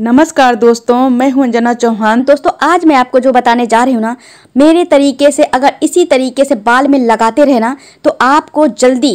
नमस्कार दोस्तों मैं हूं अंजना चौहान दोस्तों आज मैं आपको जो बताने जा रही हूँ ना मेरे तरीके से अगर इसी तरीके से बाल में लगाते रहना तो आपको जल्दी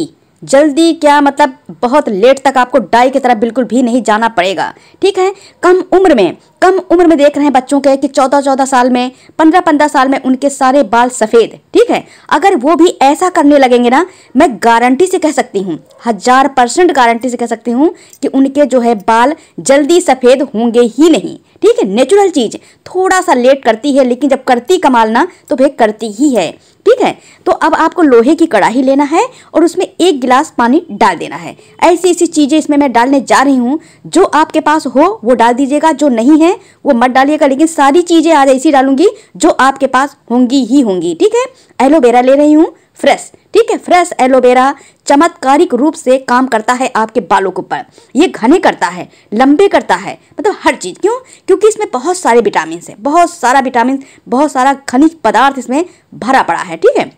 जल्दी क्या मतलब बहुत लेट तक आपको डाई की तरह बिल्कुल भी नहीं जाना पड़ेगा ठीक है कम उम्र में कम उम्र में देख रहे हैं बच्चों के कि 14-14 साल में 15-15 साल में उनके सारे बाल सफ़ेद ठीक है अगर वो भी ऐसा करने लगेंगे ना मैं गारंटी से कह सकती हूँ हजार परसेंट गारंटी से कह सकती हूँ कि उनके जो है बाल जल्दी सफ़ेद होंगे ही नहीं ठीक है नेचुरल चीज़ थोड़ा सा लेट करती है लेकिन जब करती कमाल ना तो भे करती ही है ठीक है तो अब आपको लोहे की कड़ाही लेना है और उसमें एक गिलास पानी डाल देना है ऐसी ऐसी चीज़ें इसमें मैं डालने जा रही हूँ जो आपके पास हो वो डाल दीजिएगा जो नहीं है हैं वो मत डालिएगा लेकिन सारी चीज़ें आज ऐसी डालूंगी जो आपके पास होंगी ही होंगी ठीक है एलोवेरा ले रही हूँ फ्रेश ठीक है फ्रेश एलोवेरा चमत्कारिक रूप से काम करता है आपके बालों के ऊपर ये घने करता है लंबे करता है मतलब हर चीज़ क्यों क्योंकि इसमें बहुत सारे विटामिन है बहुत सारा विटामिन बहुत सारा खनिज पदार्थ इसमें भरा पड़ा है ठीक है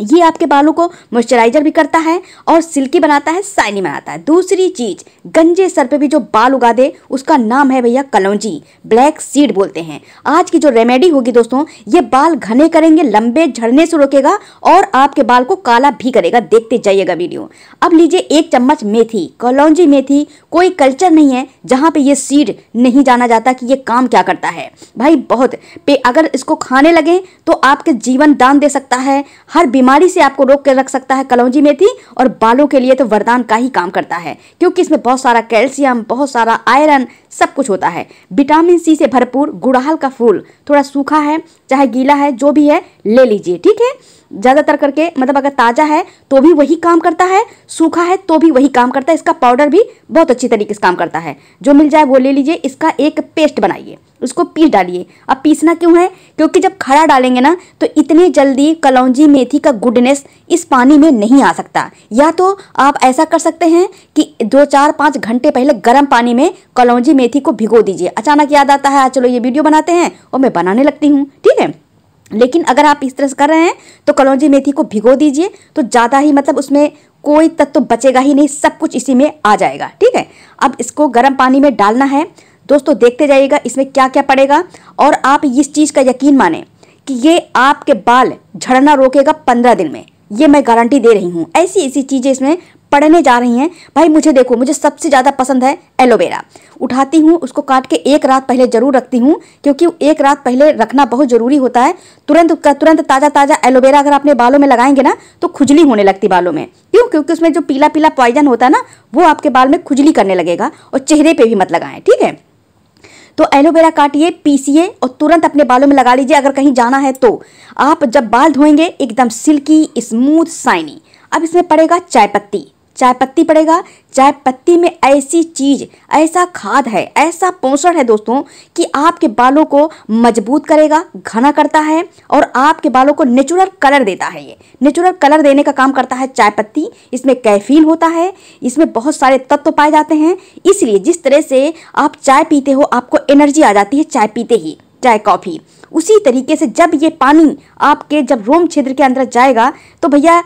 ये आपके बालों को मॉइस्चराइजर भी करता है और सिल्की बनाता है साइनी बनाता है दूसरी चीज गंजे सर पे भी जो बाल उगा दे उसका नाम है भैया कलौजी ब्लैक सीड बोलते हैं आज की जो रेमेडी होगी दोस्तों ये बाल घने करेंगे लंबे झड़ने से रोकेगा और आपके बाल को काला भी करेगा देखते जाइएगा वीडियो अब लीजिए एक चम्मच मेथी कलौजी मेथी कोई कल्चर नहीं है जहाँ पे ये सीड नहीं जाना जाता कि ये काम क्या करता है भाई बहुत पे अगर इसको खाने लगे तो आपके जीवन दान दे सकता है हर बीमारी बीमारी से आपको रोक कर रख सकता है कलौजी मेथी और बालों के लिए तो वरदान का ही काम करता है क्योंकि इसमें बहुत सारा कैल्शियम बहुत सारा आयरन सब कुछ होता है विटामिन सी से भरपूर गुड़हल का फूल थोड़ा सूखा है चाहे गीला है जो भी है ले लीजिए ठीक है ज़्यादातर करके मतलब अगर ताज़ा है तो भी वही काम करता है सूखा है तो भी वही काम करता है इसका पाउडर भी बहुत अच्छी तरीके से काम करता है जो मिल जाए वो ले लीजिए इसका एक पेस्ट बनाइए उसको पीस डालिए अब पीसना क्यों है क्योंकि जब खड़ा डालेंगे ना तो इतनी जल्दी कलौजी मेथी का गुडनेस इस पानी में नहीं आ सकता या तो आप ऐसा कर सकते हैं कि दो चार पाँच घंटे पहले गर्म पानी में कलौजी मेथी को भिगो दीजिए अचानक याद आता है चलो ये वीडियो बनाते हैं और मैं बनाने लगती हूँ ठीक ठीक है लेकिन अगर आप इस तरह से कर रहे हैं तो कलौजी मेथी को भिगो दीजिए तो ज़्यादा ही मतलब उसमें कोई तत्व तो बचेगा ही नहीं सब कुछ इसी में आ जाएगा ठीक है अब इसको गर्म पानी में डालना है दोस्तों देखते जाइएगा इसमें क्या क्या पड़ेगा और आप इस चीज़ का यकीन माने कि ये आपके बाल झड़ना रोकेगा पंद्रह दिन में ये मैं गारंटी दे रही हूँ ऐसी ऐसी चीज़ें इसमें पढ़ने जा रही हैं भाई मुझे देखो मुझे सबसे ज़्यादा पसंद है एलोवेरा उठाती हूँ उसको काट के एक रात पहले ज़रूर रखती हूँ क्योंकि एक रात पहले रखना बहुत ज़रूरी होता है तुरंत तुरंत ताज़ा ताज़ा एलोवेरा अगर अपने बालों में लगाएंगे ना तो खुजली होने लगती बालों में क्यों क्योंकि उसमें जो पीला पीला पॉइजन होता है ना वो आपके बाल में खुजली करने लगेगा और चेहरे पर भी मत लगाएं ठीक है तो एलोवेरा काटिए पीसीए और तुरंत अपने बालों में लगा लीजिए अगर कहीं जाना है तो आप जब बाल धोएंगे एकदम सिल्की स्मूथ साइनी अब इसमें पड़ेगा चाय पत्ती चाय पत्ती पड़ेगा चाय पत्ती में ऐसी चीज ऐसा खाद है ऐसा पोषण है दोस्तों कि आपके बालों को मजबूत करेगा घना करता है और आपके बालों को नेचुरल कलर देता है ये नेचुरल कलर देने का काम करता है चाय पत्ती इसमें कैफीन होता है इसमें बहुत सारे तत्व पाए जाते हैं इसलिए जिस तरह से आप चाय पीते हो आपको एनर्जी आ जाती है चाय पीते ही चाय कॉफ़ी उसी तरीके से जब ये पानी आपके जब रोम क्षेत्र के अंदर जाएगा तो भैया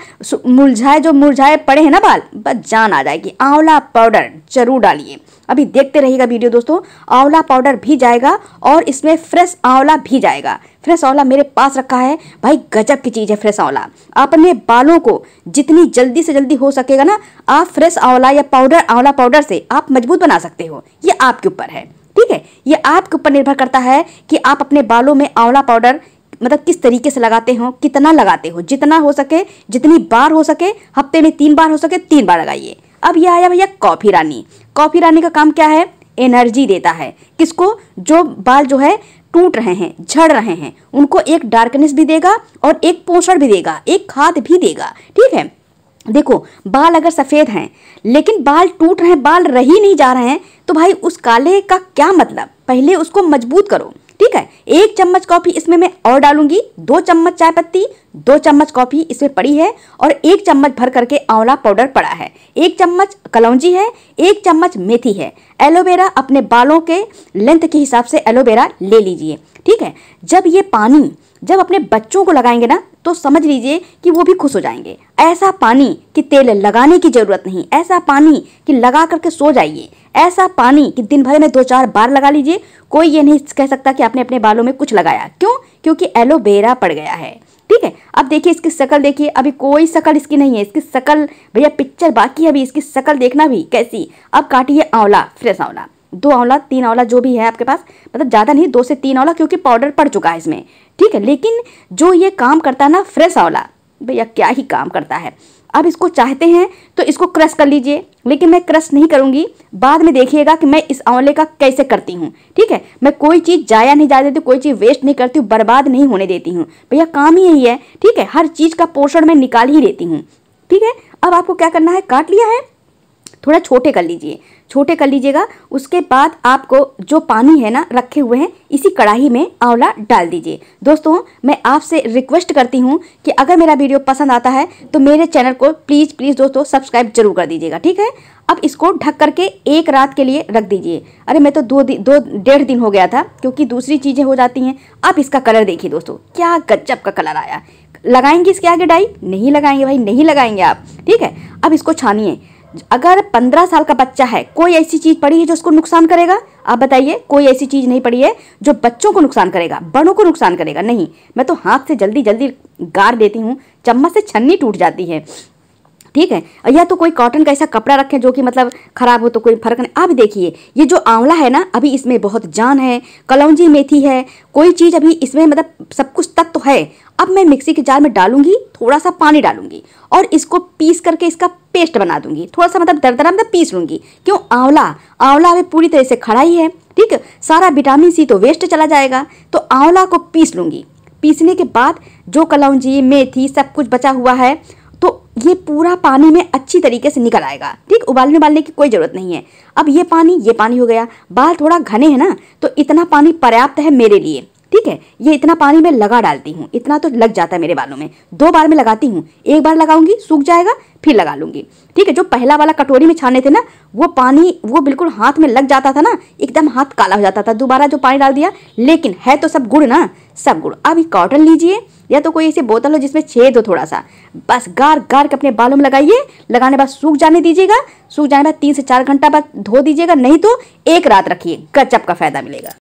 मुरझाए जो मुरझाए पड़े हैं ना बाल बस जान आ जाएगी आंवला पाउडर जरूर डालिए अभी देखते रहिएगा वीडियो दोस्तों आंवला पाउडर भी जाएगा और इसमें फ्रेश आंवला भी जाएगा फ्रेश आंवला मेरे पास रखा है भाई गजब की चीज़ है फ्रेश आंवला आप अपने बालों को जितनी जल्दी से जल्दी हो सकेगा ना आप फ्रेश आंवला या पाउडर आंवला पाउडर से आप मजबूत बना सकते हो ये आपके ऊपर है ठीक है ये आपके ऊपर निर्भर करता है कि आप अपने बालों में आंवला पाउडर मतलब किस तरीके से लगाते हो कितना लगाते हो जितना हो सके जितनी बार हो सके हफ्ते में तीन बार हो सके तीन बार लगाइए अब यह आया भैया कॉफ़ी रानी कॉफ़ी रानी का काम क्या है एनर्जी देता है किसको जो बाल जो है टूट रहे हैं झड़ रहे हैं उनको एक डार्कनेस भी देगा और एक पोषण भी देगा एक खाद भी देगा ठीक है देखो बाल अगर सफ़ेद हैं लेकिन बाल टूट रहे हैं बाल रही नहीं जा रहे हैं तो भाई उस काले का क्या मतलब पहले उसको मजबूत करो ठीक है एक चम्मच कॉफ़ी इसमें मैं और डालूंगी दो चम्मच चाय पत्ती दो चम्मच कॉफ़ी इसमें पड़ी है और एक चम्मच भर करके आंवला पाउडर पड़ा है एक चम्मच कलौजी है एक चम्मच मेथी है एलोवेरा अपने बालों के लेंथ के हिसाब से एलोवेरा ले लीजिए ठीक है जब ये पानी जब अपने बच्चों को लगाएंगे ना तो समझ लीजिए कि वो भी खुश हो जाएंगे ऐसा पानी कि तेल लगाने की ज़रूरत नहीं ऐसा पानी कि लगा करके सो जाइए ऐसा पानी कि दिन भर में दो चार बार लगा लीजिए कोई ये नहीं कह सकता कि आपने अपने बालों में कुछ लगाया क्यों क्योंकि एलोवेरा पड़ गया है ठीक है अब देखिए इसकी शकल देखिए अभी कोई शकल इसकी नहीं है इसकी शकल भैया पिक्चर बाकी है अभी इसकी शकल देखना भी कैसी अब काटिए आंवला फ्रेश आंवला दो आंवला तीन आंवला जो भी है आपके पास मतलब ज़्यादा नहीं दो से तीन आंवला क्योंकि पाउडर पड़ चुका है इसमें ठीक है लेकिन जो ये काम करता है ना फ्रेश आंवला भैया क्या ही काम करता है अब इसको चाहते हैं तो इसको क्रश कर लीजिए लेकिन मैं क्रश नहीं करूँगी बाद में देखिएगा कि मैं इस आंवले का कैसे करती हूँ ठीक है मैं कोई चीज़ जाया नहीं जा देती कोई चीज़ वेस्ट नहीं करती हूँ बर्बाद नहीं होने देती हूँ भैया काम ही यही है ठीक है हर चीज़ का पोषण मैं निकाल ही लेती हूँ ठीक है अब आपको क्या करना है काट लिया है थोड़ा छोटे कर लीजिए छोटे कर लीजिएगा उसके बाद आपको जो पानी है ना रखे हुए हैं इसी कढ़ाई में आंवला डाल दीजिए दोस्तों मैं आपसे रिक्वेस्ट करती हूँ कि अगर मेरा वीडियो पसंद आता है तो मेरे चैनल को प्लीज़ प्लीज़ दोस्तों सब्सक्राइब जरूर कर दीजिएगा ठीक है अब इसको ढक करके एक रात के लिए रख दीजिए अरे मैं तो दो दिन दो डेढ़ दिन हो गया था क्योंकि दूसरी चीज़ें हो जाती हैं आप इसका कलर देखिए दोस्तों क्या गजब का कलर आया लगाएंगे इसके आगे डाई नहीं लगाएंगे भाई नहीं लगाएंगे आप ठीक है अब इसको छानिए अगर पंद्रह साल का बच्चा है कोई ऐसी चीज़ पड़ी है जो उसको नुकसान करेगा आप बताइए कोई ऐसी चीज़ नहीं पड़ी है जो बच्चों को नुकसान करेगा बड़ों को नुकसान करेगा नहीं मैं तो हाथ से जल्दी जल्दी गाड़ देती हूँ चम्मच से छन्नी टूट जाती है ठीक है या तो कोई कॉटन का ऐसा कपड़ा रखें जो कि मतलब ख़राब हो तो कोई फर्क नहीं अब देखिए ये जो आंवला है ना अभी इसमें बहुत जान है कलौजी मेथी है कोई चीज़ अभी इसमें मतलब सब कुछ तक है अब मैं मिक्सी के जार में डालूंगी थोड़ा सा पानी डालूंगी और इसको पीस करके इसका पेस्ट बना दूंगी थोड़ा सा मतलब दरदरा मतलब पीस लूंगी क्यों आंवला आंवला अभी पूरी तरह से खड़ा ही है ठीक सारा विटामिन सी तो वेस्ट चला जाएगा तो आंवला को पीस लूंगी पीसने के बाद जो कलौजी मेथी सब कुछ बचा हुआ है तो ये पूरा पानी में अच्छी तरीके से निकल आएगा ठीक उबालने उबालने की कोई ज़रूरत नहीं है अब ये पानी ये पानी हो गया बाल थोड़ा घने हैं ना तो इतना पानी पर्याप्त है मेरे लिए ठीक है ये इतना पानी मैं लगा डालती हूँ इतना तो लग जाता है मेरे बालों में दो बार में लगाती हूँ एक बार लगाऊंगी सूख जाएगा फिर लगा लूंगी ठीक है जो पहला वाला कटोरी में छाने थे ना वो पानी वो बिल्कुल हाथ में लग जाता था ना एकदम हाथ काला हो जाता था दोबारा जो पानी डाल दिया लेकिन है तो सब गुड़ ना सब गुड़ अब कॉटन लीजिए या तो कोई ऐसी बोतल हो जिसमें छेद हो थोड़ा सा बस गार गार के अपने बालों में लगाइए लगाने बाद सूख जाने दीजिएगा सूख जाने बाद तीन से चार घंटा बाद धो दीजिएगा नहीं तो एक रात रखिए गचप का फायदा मिलेगा